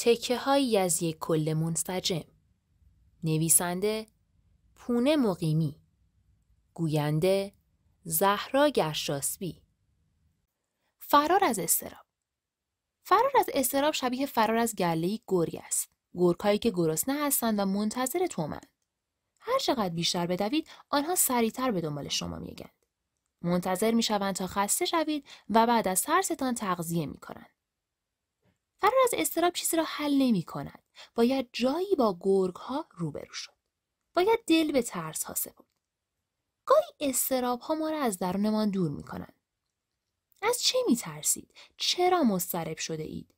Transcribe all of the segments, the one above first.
تکه هایی از یک کل منسجم نویسنده پونه مقیمی گوینده زهرا گرشاسبی فرار از استراب فرار از استراب شبیه فرار از گلهی گوری است گرگهایی که گرسنه هستند و منتظر تومند هر چقدر بیشتر بدوید آنها سریعتر به دنبال شما میگند منتظر میشوند تا خسته شوید و بعد از ترستان تغذیه میکنند فرار از استراب چیزی را حل نمی کند. باید جایی با گرگ ها روبرو شد. باید دل به ترس ها سپرد. گاهی استراب ها ما را از درونمان دور می کنند. از چه می ترسید؟ چرا مسترب شده اید؟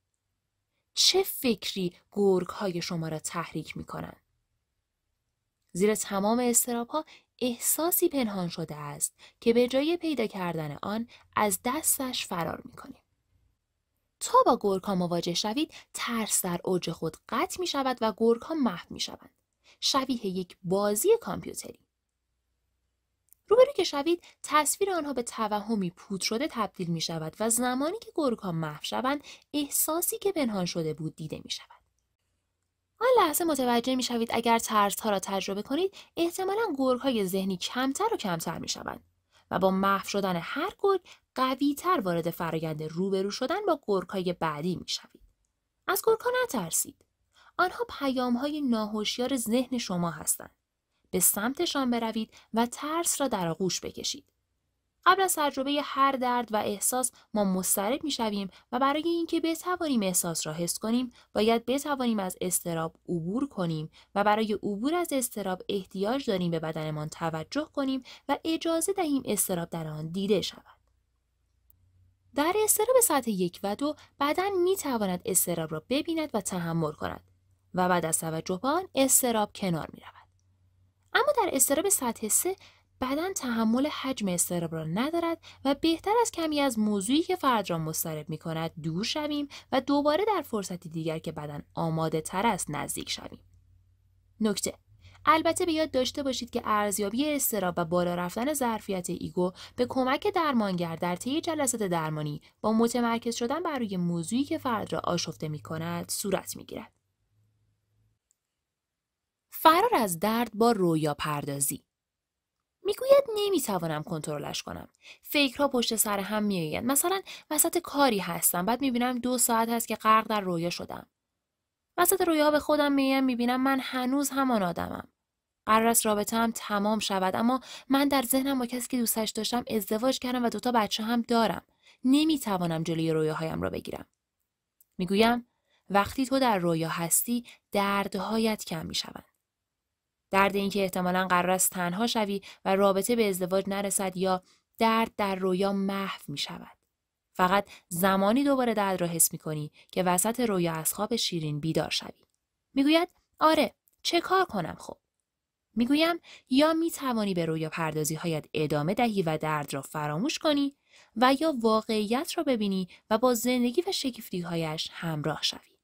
چه فکری گرگ های شما را تحریک می کنند؟ زیر تمام استراب ها احساسی پنهان شده است که به جای پیدا کردن آن از دستش فرار می تا با گرگ ها مواجه شوید ترس در اوج خود قطع می شود و گرگ ها محو می شوند. شبیه یک بازی کامپیوتری. روبرو که شوید تصویر آنها به توهمی پود شده تبدیل می شود و زمانی که گرگ ها محو شوند احساسی که پنهان شده بود دیده می شود. آن لحظه متوجه می شوید اگر ترس ها را تجربه کنید احتمالا گرگ های ذهنی کمتر و کمتر می شوند و با محو شدن هر گرگ قوی تر وارد فرایند روبرو شدن با های بعدی شوید. از گرگها نترسید آنها های ناهشیار ذهن شما هستند به سمتشان بروید و ترس را در آغوش بکشید قبل از تجربه هر درد و احساس ما مضطرب شویم و برای اینکه بتوانیم احساس را حس کنیم باید بتوانیم از استراب عبور کنیم و برای عبور از استراب احتیاج داریم به بدنمان توجه کنیم و اجازه دهیم استراب در آن دیده شود در استراب ساعت یک و دو بدن می تواند استراب را ببیند و تحمل کند و بعد از توجه به آن استراب کنار می رود. اما در استراب ساعت سه بدن تحمل حجم استراب را ندارد و بهتر از کمی از موضوعی که فرد را مسترب می کند دور شویم و دوباره در فرصتی دیگر که بدن آماده تر است نزدیک شویم. نکته البته به یاد داشته باشید که ارزیابی استرا و بالا رفتن ظرفیت ایگو به کمک درمانگر در طی جلسات درمانی با متمرکز شدن بر روی موضوعی که فرد را آشفته می کند صورت می گیرد. فرار از درد با رویا پردازی میگوید نمیتوانم کنترلش کنم فکرها پشت سر هم میآیند مثلا وسط کاری هستم بعد میبینم دو ساعت هست که غرق در رویا شدم وسط رویا به خودم میگم میبینم من هنوز همان آدمم قرار است رابطه هم تمام شود اما من در ذهنم با کسی که دوستش داشتم ازدواج کردم و دوتا بچه هم دارم نمیتوانم جلوی رویاهایم را بگیرم میگویم وقتی تو در رویا هستی دردهایت کم میشوند درد اینکه احتمالا قرار است تنها شوی و رابطه به ازدواج نرسد یا درد در رویا محو میشود. فقط زمانی دوباره درد را حس می کنی که وسط رویا از خواب شیرین بیدار شوی. میگوید آره چه کار کنم خب؟ میگویم یا می توانی به رویا پردازی هایت ادامه دهی و درد را فراموش کنی و یا واقعیت را ببینی و با زندگی و شکفتی هایش همراه شوی.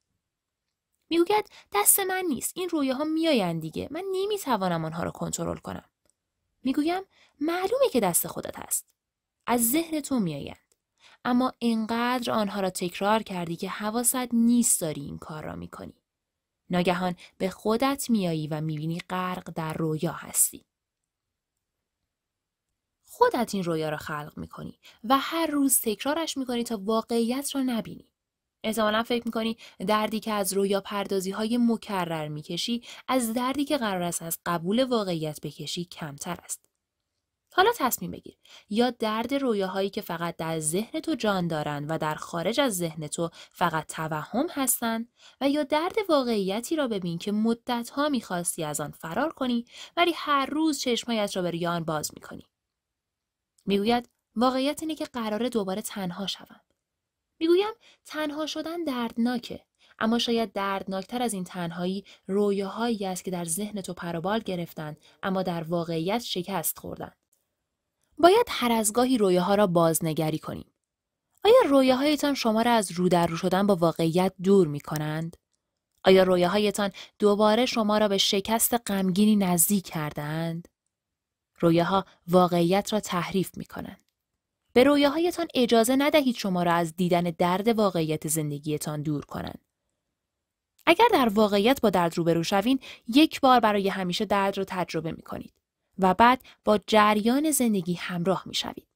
میگوید دست من نیست این رویاها میآیند دیگه من توانم آنها را کنترل کنم میگویم معلومه که دست خودت هست از ذهن تو میآیند اما انقدر آنها را تکرار کردی که حواست نیست داری این کار را کنی. ناگهان به خودت میایی و میبینی غرق در رویا هستی. خودت این رویا را خلق میکنی و هر روز تکرارش میکنی تا واقعیت را نبینی. احتمالا فکر میکنی دردی که از رویا پردازی های مکرر میکشی از دردی که قرار است از قبول واقعیت بکشی کمتر است. حالا تصمیم بگیر یا درد رویاهایی که فقط در ذهن تو جان دارن و در خارج از ذهن تو فقط توهم هستند و یا درد واقعیتی را ببین که ها میخواستی از آن فرار کنی ولی هر روز چشمهایت را به ریان باز میکنی میگوید واقعیت اینه که قرار دوباره تنها شوم میگویم تنها شدن دردناکه اما شاید دردناکتر از این تنهایی رویاهایی است که در ذهن تو پروبال گرفتند اما در واقعیت شکست خوردند باید هر از گاهی رویه ها را بازنگری کنیم. آیا رویه هایتان شما را از رو در رو شدن با واقعیت دور می کنند؟ آیا رویه هایتان دوباره شما را به شکست غمگینی نزدیک کردند؟ رویه ها واقعیت را تحریف می کنند. به رویه هایتان اجازه ندهید شما را از دیدن درد واقعیت زندگیتان دور کنند. اگر در واقعیت با درد روبرو شوین، یک بار برای همیشه درد را تجربه می کنید. و بعد با جریان زندگی همراه می شوید.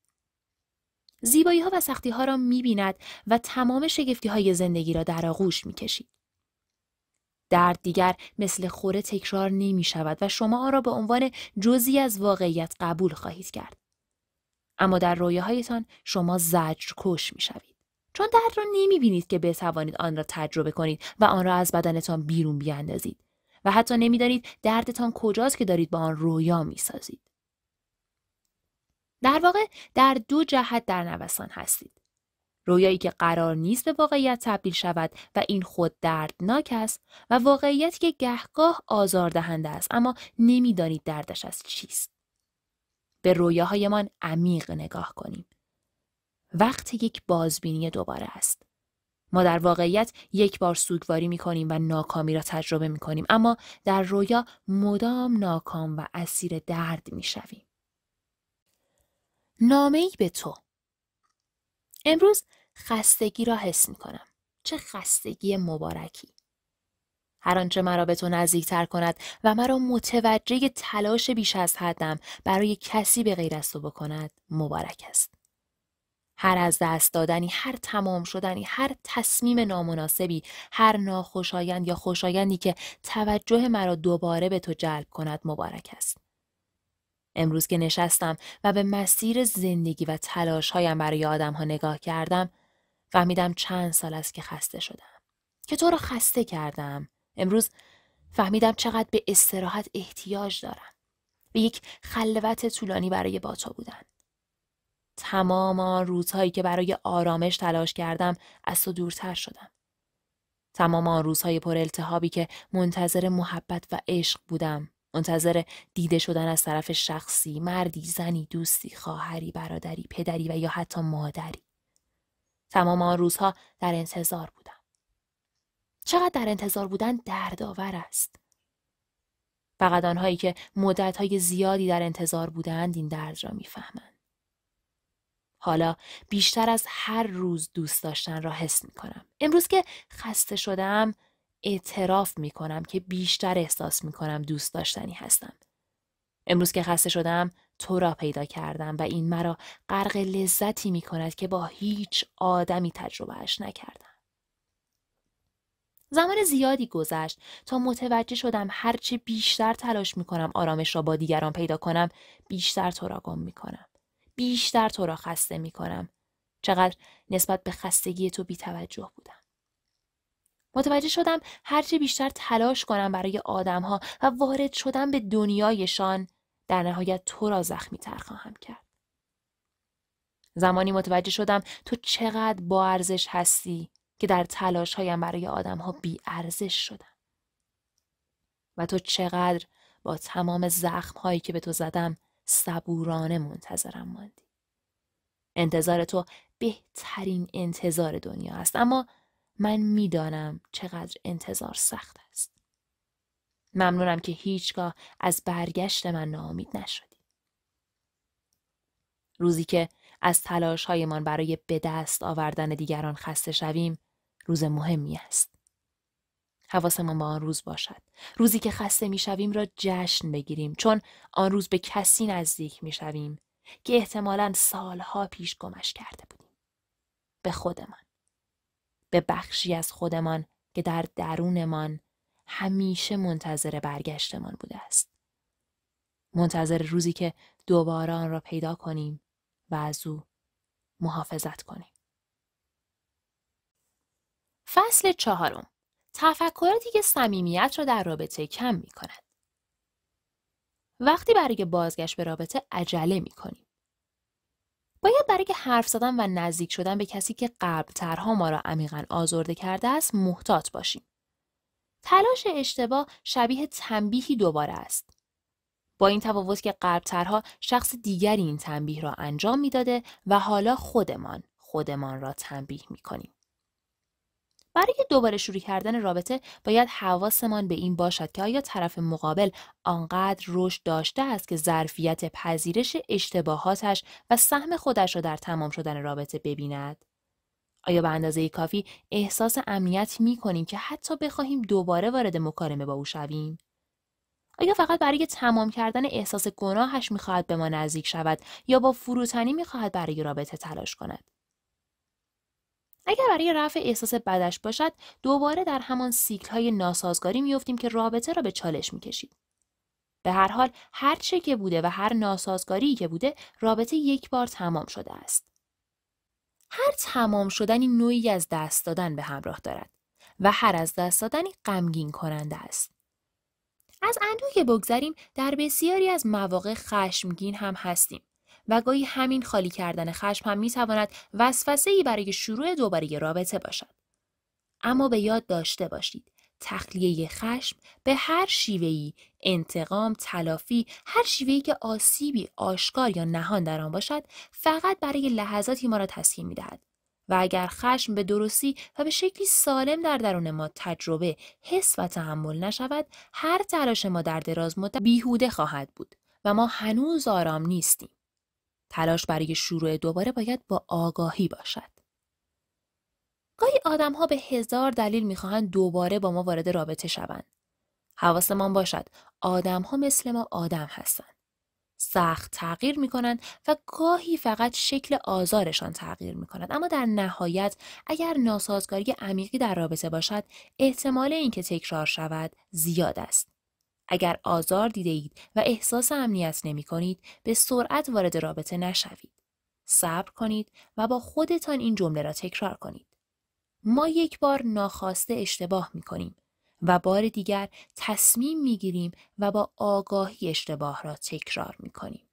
زیبایی ها و سختی ها را می بیند و تمام شگفتی های زندگی را در آغوش می کشید. درد دیگر مثل خوره تکرار نمی شود و شما آن را به عنوان جزی از واقعیت قبول خواهید کرد. اما در هایتان شما زجر کش می شوید. چون درد را نمی بینید که بتوانید آن را تجربه کنید و آن را از بدنتان بیرون بیاندازید. و حتی نمیدانید دردتان کجاست که دارید با آن رویا میسازید در واقع در دو جهت در نوسان هستید رویایی که قرار نیست به واقعیت تبدیل شود و این خود دردناک است و واقعیتی که گهگاه آزاردهنده است اما نمیدانید دردش از چیست به رویاهایمان عمیق نگاه کنیم وقت یک بازبینی دوباره است ما در واقعیت یک بار سوگواری می کنیم و ناکامی را تجربه می کنیم اما در رویا مدام ناکام و اسیر درد می شویم. نامه ای به تو امروز خستگی را حس می کنم. چه خستگی مبارکی. هر آنچه مرا به تو تر کند و مرا متوجه تلاش بیش از حدم برای کسی به غیر از تو بکند مبارک است. هر از دست دادنی، هر تمام شدنی، هر تصمیم نامناسبی، هر ناخوشایند یا خوشایندی که توجه مرا دوباره به تو جلب کند مبارک است. امروز که نشستم و به مسیر زندگی و تلاش هایم برای آدم ها نگاه کردم، فهمیدم چند سال است که خسته شدم. که تو را خسته کردم. امروز فهمیدم چقدر به استراحت احتیاج دارم. به یک خلوت طولانی برای با تو بودن. تمام آن روزهایی که برای آرامش تلاش کردم از تو دورتر شدم. تمام آن روزهای پر که منتظر محبت و عشق بودم. منتظر دیده شدن از طرف شخصی، مردی، زنی، دوستی، خواهری، برادری، پدری و یا حتی مادری. تمام آن روزها در انتظار بودم. چقدر در انتظار بودن دردآور است. فقط آنهایی که مدتهای زیادی در انتظار بودند این درد را میفهمند. حالا بیشتر از هر روز دوست داشتن را حس می کنم. امروز که خسته شدم اعتراف می کنم که بیشتر احساس می کنم دوست داشتنی هستم. امروز که خسته شدم تو را پیدا کردم و این مرا غرق لذتی می کند که با هیچ آدمی تجربهش نکردم. زمان زیادی گذشت تا متوجه شدم هرچه بیشتر تلاش می کنم آرامش را با دیگران پیدا کنم بیشتر تو را گم می کنم. بیشتر تو را خسته می کنم. چقدر نسبت به خستگی تو بی توجه بودم. متوجه شدم هرچه بیشتر تلاش کنم برای ها و وارد شدم به دنیایشان در نهایت تو را زخمی تر خواهم کرد. زمانی متوجه شدم تو چقدر با ارزش هستی که در تلاش هایم برای آدم ها بی ارزش شدم. و تو چقدر با تمام زخم هایی که به تو زدم صبورانه منتظرم ماندی. انتظار تو بهترین انتظار دنیا است اما من میدانم چقدر انتظار سخت است. ممنونم که هیچگاه از برگشت من ناامید نشدی. روزی که از تلاش هایمان برای به دست آوردن دیگران خسته شویم روز مهمی است. حواسمان به آن روز باشد روزی که خسته میشویم را جشن بگیریم چون آن روز به کسی نزدیک میشویم که احتمالا سالها پیش گمش کرده بودیم به خودمان به بخشی از خودمان که در درونمان همیشه منتظر برگشتمان بوده است منتظر روزی که دوباره آن را پیدا کنیم و از او محافظت کنیم فصل چهارم تفکراتی که صمیمیت را در رابطه کم می کند. وقتی برای بازگشت به رابطه عجله می کنیم. باید برای حرف زدن و نزدیک شدن به کسی که ترها ما را عمیقا آزرده کرده است محتاط باشیم. تلاش اشتباه شبیه تنبیهی دوباره است. با این تفاوت که ترها شخص دیگری این تنبیه را انجام میداده و حالا خودمان خودمان را تنبیه می کنیم. برای دوباره شروع کردن رابطه باید حواسمان به این باشد که آیا طرف مقابل آنقدر رشد داشته است که ظرفیت پذیرش اشتباهاتش و سهم خودش را در تمام شدن رابطه ببیند آیا به اندازه کافی احساس امنیت می کنیم که حتی بخواهیم دوباره وارد مکالمه با او شویم آیا فقط برای تمام کردن احساس گناهش میخواهد به ما نزدیک شود یا با فروتنی میخواهد برای رابطه تلاش کند اگر برای رفع احساس بدش باشد دوباره در همان سیکل های ناسازگاری میفتیم که رابطه را به چالش میکشید به هر حال هر چه که بوده و هر ناسازگاری که بوده رابطه یک بار تمام شده است هر تمام شدنی نوعی از دست دادن به همراه دارد و هر از دست دادنی غمگین کننده است از اندوه که بگذریم در بسیاری از مواقع خشمگین هم هستیم و گاهی همین خالی کردن خشم هم میتواند وسوسه ای برای شروع دوباره رابطه باشد. اما به یاد داشته باشید تخلیه خشم به هر شیوهی انتقام تلافی هر شیوهی که آسیبی آشکار یا نهان در آن باشد فقط برای لحظاتی ما را تسکین میدهد و اگر خشم به درستی و به شکلی سالم در درون ما تجربه حس و تحمل نشود هر تلاش ما در دراز مدت بیهوده خواهد بود و ما هنوز آرام نیستیم تلاش برای شروع دوباره باید با آگاهی باشد. گاهی ها به هزار دلیل میخواهند دوباره با ما وارد رابطه شوند. حواسمان باشد ها مثل ما آدم هستند. سخت تغییر می کنند و گاهی فقط شکل آزارشان تغییر می کنند. اما در نهایت اگر ناسازگاری عمیقی در رابطه باشد احتمال اینکه تکرار شود زیاد است. اگر آزار دیده اید و احساس امنیت نمی کنید به سرعت وارد رابطه نشوید. صبر کنید و با خودتان این جمله را تکرار کنید. ما یک بار ناخواسته اشتباه می کنیم و بار دیگر تصمیم می گیریم و با آگاهی اشتباه را تکرار می کنیم.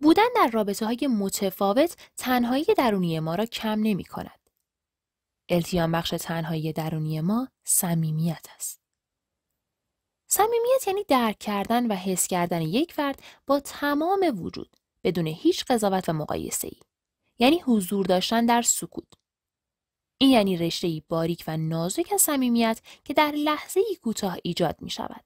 بودن در رابطه های متفاوت تنهایی درونی ما را کم نمی کند. التیام بخش تنهایی درونی ما صمیمیت است. صمیمیت یعنی درک کردن و حس کردن یک فرد با تمام وجود بدون هیچ قضاوت و مقایسه ای. یعنی حضور داشتن در سکوت. این یعنی رشته باریک و نازک از صمیمیت که در لحظه ای کوتاه ایجاد می شود.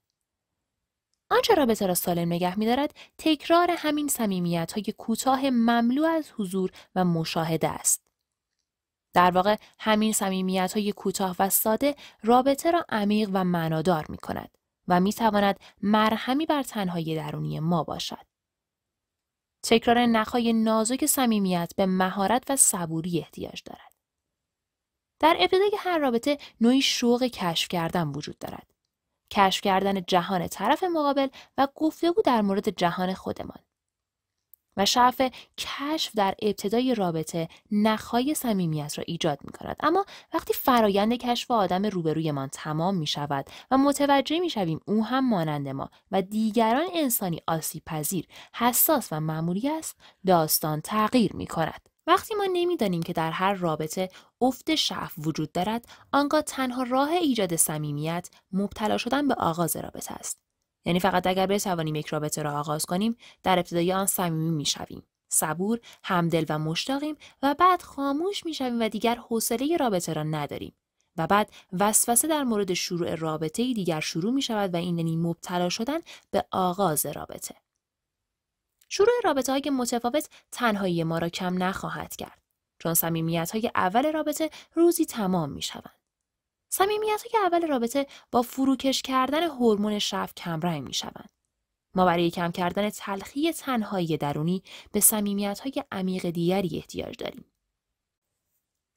آنچه رابطه را سالم نگه می دارد، تکرار همین سمیمیت های کوتاه مملو از حضور و مشاهده است. در واقع همین سمیمیت های کوتاه و ساده رابطه را عمیق و معنادار می کند. و می تواند مرهمی بر تنهایی درونی ما باشد. تکرار نخای نازک صمیمیت به مهارت و صبوری احتیاج دارد. در ابتدای هر رابطه نوعی شوق کشف کردن وجود دارد. کشف کردن جهان طرف مقابل و گفتگو در مورد جهان خودمان. و شعف کشف در ابتدای رابطه نخهای صمیمیت را ایجاد می کند اما وقتی فرایند کشف آدم روبرویمان تمام می شود و متوجه می شویم او هم مانند ما و دیگران انسانی آسیب پذیر حساس و معمولی است داستان تغییر می کند وقتی ما نمیدانیم که در هر رابطه افت شعف وجود دارد آنگاه تنها راه ایجاد صمیمیت مبتلا شدن به آغاز رابطه است یعنی فقط اگر بتوانیم یک رابطه را آغاز کنیم در ابتدای آن صمیمی میشویم صبور همدل و مشتاقیم و بعد خاموش میشویم و دیگر حوصله رابطه را نداریم و بعد وسوسه در مورد شروع رابطه دیگر شروع می شود و این یعنی مبتلا شدن به آغاز رابطه. شروع رابطه های متفاوت تنهایی ما را کم نخواهد کرد چون صمیمیت های اول رابطه روزی تمام می شود. صمیمیت که اول رابطه با فروکش کردن هورمون شف کمرنگ می شوند. ما برای کم کردن تلخی تنهایی درونی به سمیمیت های عمیق دیگری احتیاج داریم.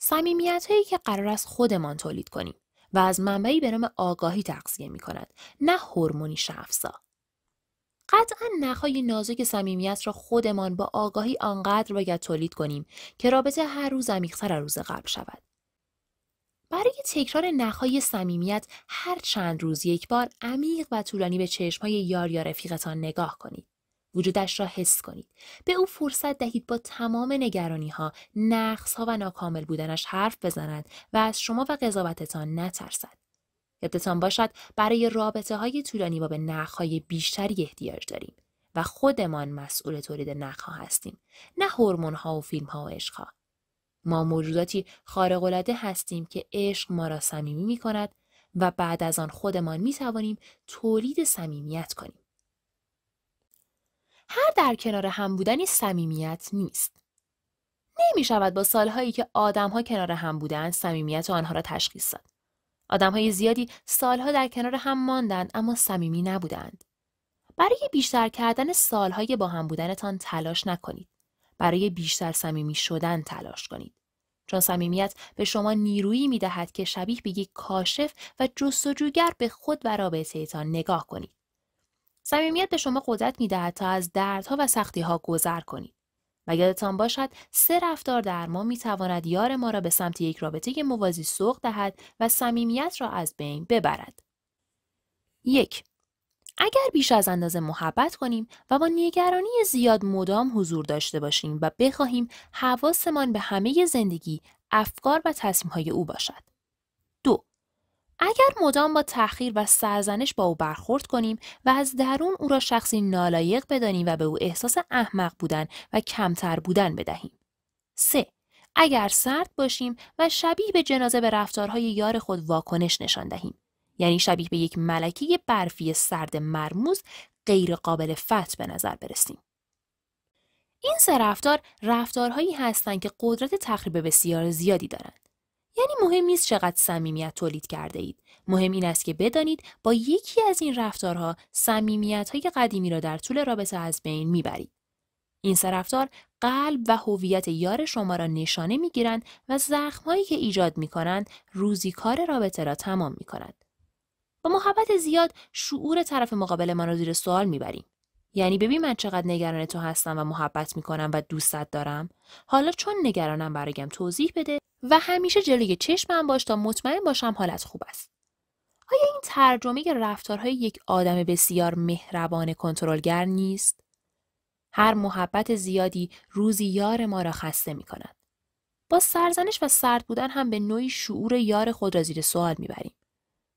سمیمیت هایی که قرار است خودمان تولید کنیم و از منبعی به نام آگاهی تغذیه می کند نه هورمونی شفسا. قطعا نخای نازک صمیمیت را خودمان با آگاهی آنقدر باید تولید کنیم که رابطه هر روز عمیقتر از روز قبل شود برای تکرار نخهای صمیمیت هر چند روز یک بار عمیق و طولانی به چشمهای یار یا رفیقتان نگاه کنید. وجودش را حس کنید. به او فرصت دهید با تمام نگرانی ها، نقص ها و ناکامل بودنش حرف بزند و از شما و قضاوتتان نترسد. یادتان باشد برای رابطه های طولانی ما به نخهای بیشتری احتیاج داریم و خودمان مسئول تولید نخها هستیم، نه هورمون ها و فیلم ها و عشق ما موجوداتی العاده هستیم که عشق ما را صمیمی می کند و بعد از آن خودمان می توانیم تولید صمیمیت کنیم. هر در کنار هم بودنی صمیمیت نیست. نمی شود با سالهایی که آدمها کنار هم بودند صمیمیت آنها را تشخیص داد. آدمهای زیادی سالها در کنار هم ماندند اما صمیمی نبودند. برای بیشتر کردن سالهای با هم بودنتان تلاش نکنید. برای بیشتر صمیمی شدن تلاش کنید. چون صمیمیت به شما نیرویی می دهد که شبیه به یک کاشف و جستجوگر به خود و رابطهتان نگاه کنید. صمیمیت به شما قدرت می دهد تا از دردها و ها گذر کنید. و یادتان باشد سه رفتار در ما می تواند یار ما را به سمت یک رابطه موازی سوق دهد و صمیمیت را از بین ببرد. یک اگر بیش از اندازه محبت کنیم و با نگرانی زیاد مدام حضور داشته باشیم و بخواهیم حواسمان به همه زندگی، افکار و تصمیمهای او باشد. دو اگر مدام با تأخیر و سرزنش با او برخورد کنیم و از درون او را شخصی نالایق بدانیم و به او احساس احمق بودن و کمتر بودن بدهیم. سه، اگر سرد باشیم و شبیه به جنازه به رفتارهای یار خود واکنش نشان دهیم. یعنی شبیه به یک ملکه برفی سرد مرموز غیر قابل فتح به نظر برسیم. این سه رفتار رفتارهایی هستند که قدرت تخریب بسیار زیادی دارند. یعنی مهم نیست چقدر صمیمیت تولید کرده اید. مهم این است که بدانید با یکی از این رفتارها سمیمیت های قدیمی را در طول رابطه از بین میبرید. این سه رفتار قلب و هویت یار شما را نشانه میگیرند و هایی که ایجاد میکنند روزی کار رابطه را تمام میکنند. با محبت زیاد شعور طرف مقابلمان رو زیر سوال میبریم یعنی ببین من چقدر نگران تو هستم و محبت میکنم و دوستت دارم حالا چون نگرانم برایم توضیح بده و همیشه جلوی چشمم باش تا مطمئن باشم حالت خوب است آیا این ترجمه رفتارهای یک آدم بسیار مهربان کنترلگر نیست هر محبت زیادی روزی یار ما را خسته می با سرزنش و سرد بودن هم به نوعی شعور یار خود را زیر سوال میبریم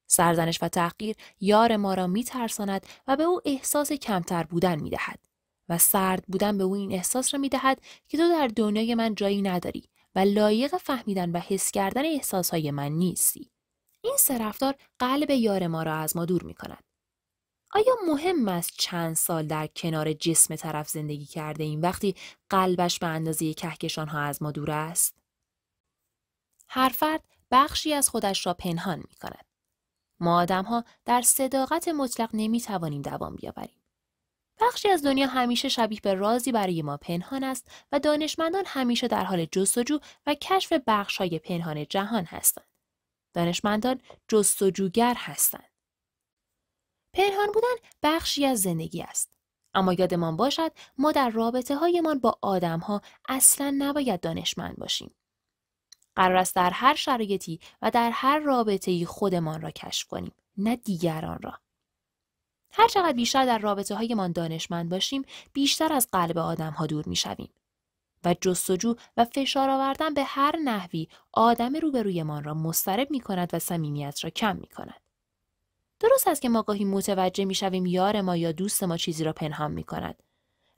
سرزنش و تحقیر یار ما را میترساند و به او احساس کمتر بودن میدهد و سرد بودن به او این احساس را میدهد که تو در دنیای من جایی نداری و لایق فهمیدن و حس کردن احساسهای من نیستی این سه رفتار قلب یار ما را از ما دور می کند. آیا مهم است چند سال در کنار جسم طرف زندگی کرده این وقتی قلبش به اندازه کهکشان ها از ما دور است؟ هر فرد بخشی از خودش را پنهان می کند. ما آدم ها در صداقت مطلق نمی توانیم دوام بیاوریم. بخشی از دنیا همیشه شبیه به رازی برای ما پنهان است و دانشمندان همیشه در حال جستجو و کشف بخش های پنهان جهان هستند. دانشمندان جستجوگر هستند. پنهان بودن بخشی از زندگی است. اما یادمان باشد ما در رابطه هایمان با آدم ها اصلا نباید دانشمند باشیم. قرار است در هر شرایطی و در هر رابطه‌ای خودمان را کشف کنیم نه دیگران را هر چقدر بیشتر در رابطه هایمان دانشمند باشیم بیشتر از قلب آدم ها دور می شویم. و جستجو و فشار آوردن به هر نحوی آدم روبرویمان را مسترب می کند و صمیمیت را کم می کند. درست است که ما گاهی متوجه می شویم یار ما یا دوست ما چیزی را پنهان می کند.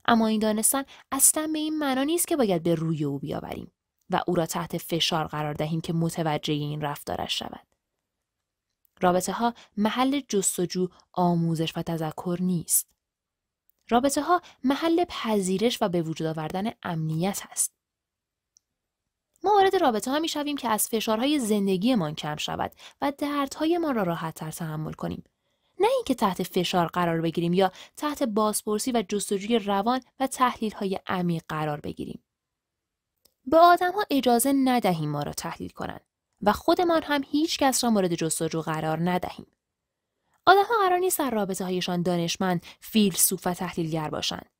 اما این دانستن اصلا به این معنا نیست که باید به روی او بیاوریم. و او را تحت فشار قرار دهیم که متوجه این رفتارش شود. رابطه ها محل جستجو، آموزش و تذکر نیست. رابطه ها محل پذیرش و به وجود آوردن امنیت است. ما وارد رابطه ها می شویم که از فشارهای زندگیمان کم شود و دردهایمان را راحت تر تحمل کنیم. نه اینکه تحت فشار قرار بگیریم یا تحت بازپرسی و جستجوی روان و تحلیل های عمیق قرار بگیریم. به آدم ها اجازه ندهیم ما را تحلیل کنند و خودمان هم هیچ کس را مورد جستجو قرار ندهیم. آدمها ها قرار نیست در رابطه هایشان دانشمند، فیلسوف و تحلیلگر باشند.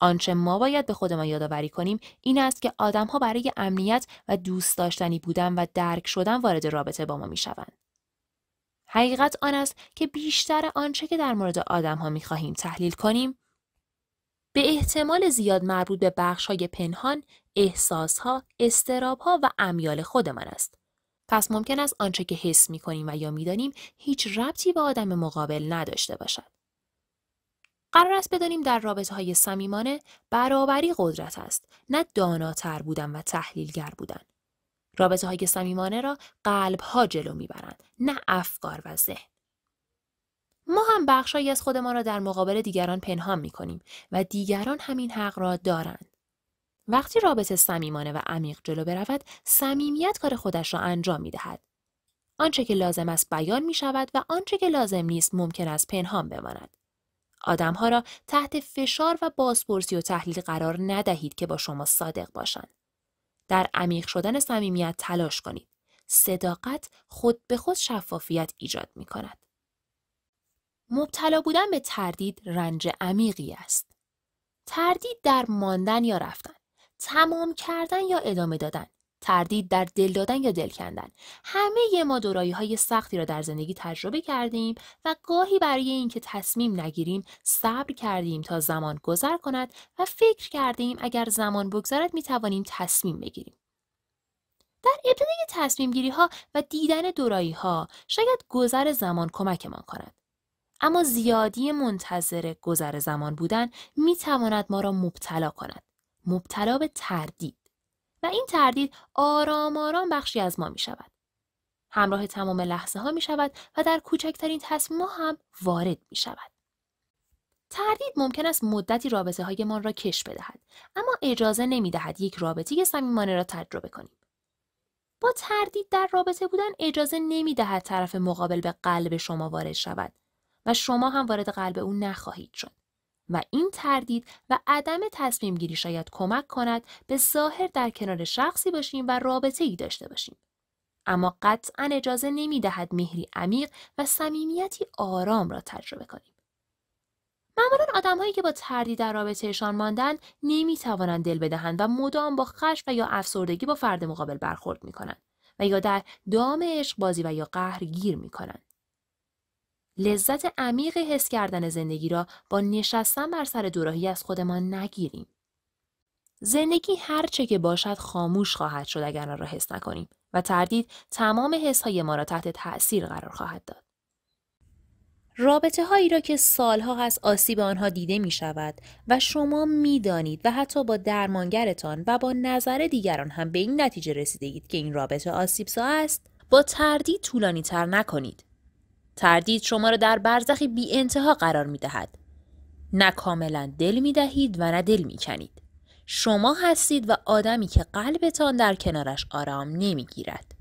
آنچه ما باید به خودمان یادآوری کنیم این است که آدمها برای امنیت و دوست داشتنی بودن و درک شدن وارد رابطه با ما شوند. حقیقت آن است که بیشتر آنچه که در مورد آدمها خواهیم تحلیل کنیم به احتمال زیاد مربوط به های پنهان، احساسها، استرابها و امیال خودمان است. پس ممکن است آنچه که حس می کنیم و یا می دانیم هیچ ربطی به آدم مقابل نداشته باشد. قرار است بدانیم در رابطه های صمیمانه برابری قدرت است نه داناتر بودن و تحلیلگر بودن رابطه های صمیمانه را قلب ها جلو میبرند نه افکار و ذهن ما هم بخشهایی از خودمان را در مقابل دیگران پنهان می کنیم و دیگران همین حق را دارند. وقتی رابطه صمیمانه و عمیق جلو برود، صمیمیت کار خودش را انجام می دهد. آنچه که لازم است بیان می شود و آنچه که لازم نیست ممکن است پنهان بماند. آدمها را تحت فشار و بازپرسی و تحلیل قرار ندهید که با شما صادق باشند. در عمیق شدن صمیمیت تلاش کنید. صداقت خود به خود شفافیت ایجاد می کند. مبتلا بودن به تردید رنج عمیقی است. تردید در ماندن یا رفتن، تمام کردن یا ادامه دادن، تردید در دل دادن یا دل کندن. همه ما دورایی های سختی را در زندگی تجربه کردیم و گاهی برای اینکه تصمیم نگیریم صبر کردیم تا زمان گذر کند و فکر کردیم اگر زمان بگذرد می توانیم تصمیم بگیریم. در ابتدای تصمیم گیری ها و دیدن دورایی ها شاید گذر زمان کمکمان کند. اما زیادی منتظر گذر زمان بودن می تواند ما را مبتلا کند. مبتلا به تردید. و این تردید آرام آرام بخشی از ما می شود. همراه تمام لحظه ها می شود و در کوچکترین تصمیم هم وارد می شود. تردید ممکن است مدتی رابطه های ما را کش بدهد اما اجازه نمی دهد یک رابطه صمیمانه را تجربه کنیم. با تردید در رابطه بودن اجازه نمی دهد طرف مقابل به قلب شما وارد شود و شما هم وارد قلب او نخواهید شد. و این تردید و عدم تصمیم گیری شاید کمک کند به ظاهر در کنار شخصی باشیم و رابطه ای داشته باشیم. اما قطعا اجازه نمی دهد مهری عمیق و صمیمیتی آرام را تجربه کنیم. معمولا آدمهایی که با تردید در رابطهشان ماندن نمی توانند دل بدهند و مدام با خشم و یا افسردگی با فرد مقابل برخورد می کنند و یا در دام عشق بازی و یا قهر گیر می کنند. لذت عمیق حس کردن زندگی را با نشستن بر سر دوراهی از خودمان نگیریم. زندگی هر چه که باشد خاموش خواهد شد اگر آن را حس نکنیم و تردید تمام حس های ما را تحت تأثیر قرار خواهد داد. رابطه هایی را که سالها از آسیب آنها دیده می شود و شما می دانید و حتی با درمانگرتان و با نظر دیگران هم به این نتیجه رسیدید که این رابطه آسیب است با تردید طولانی تر نکنید. تردید شما را در برزخی بی انتها قرار می دهد. نه کاملا دل می دهید و نه دل می کنید. شما هستید و آدمی که قلبتان در کنارش آرام نمی گیرد.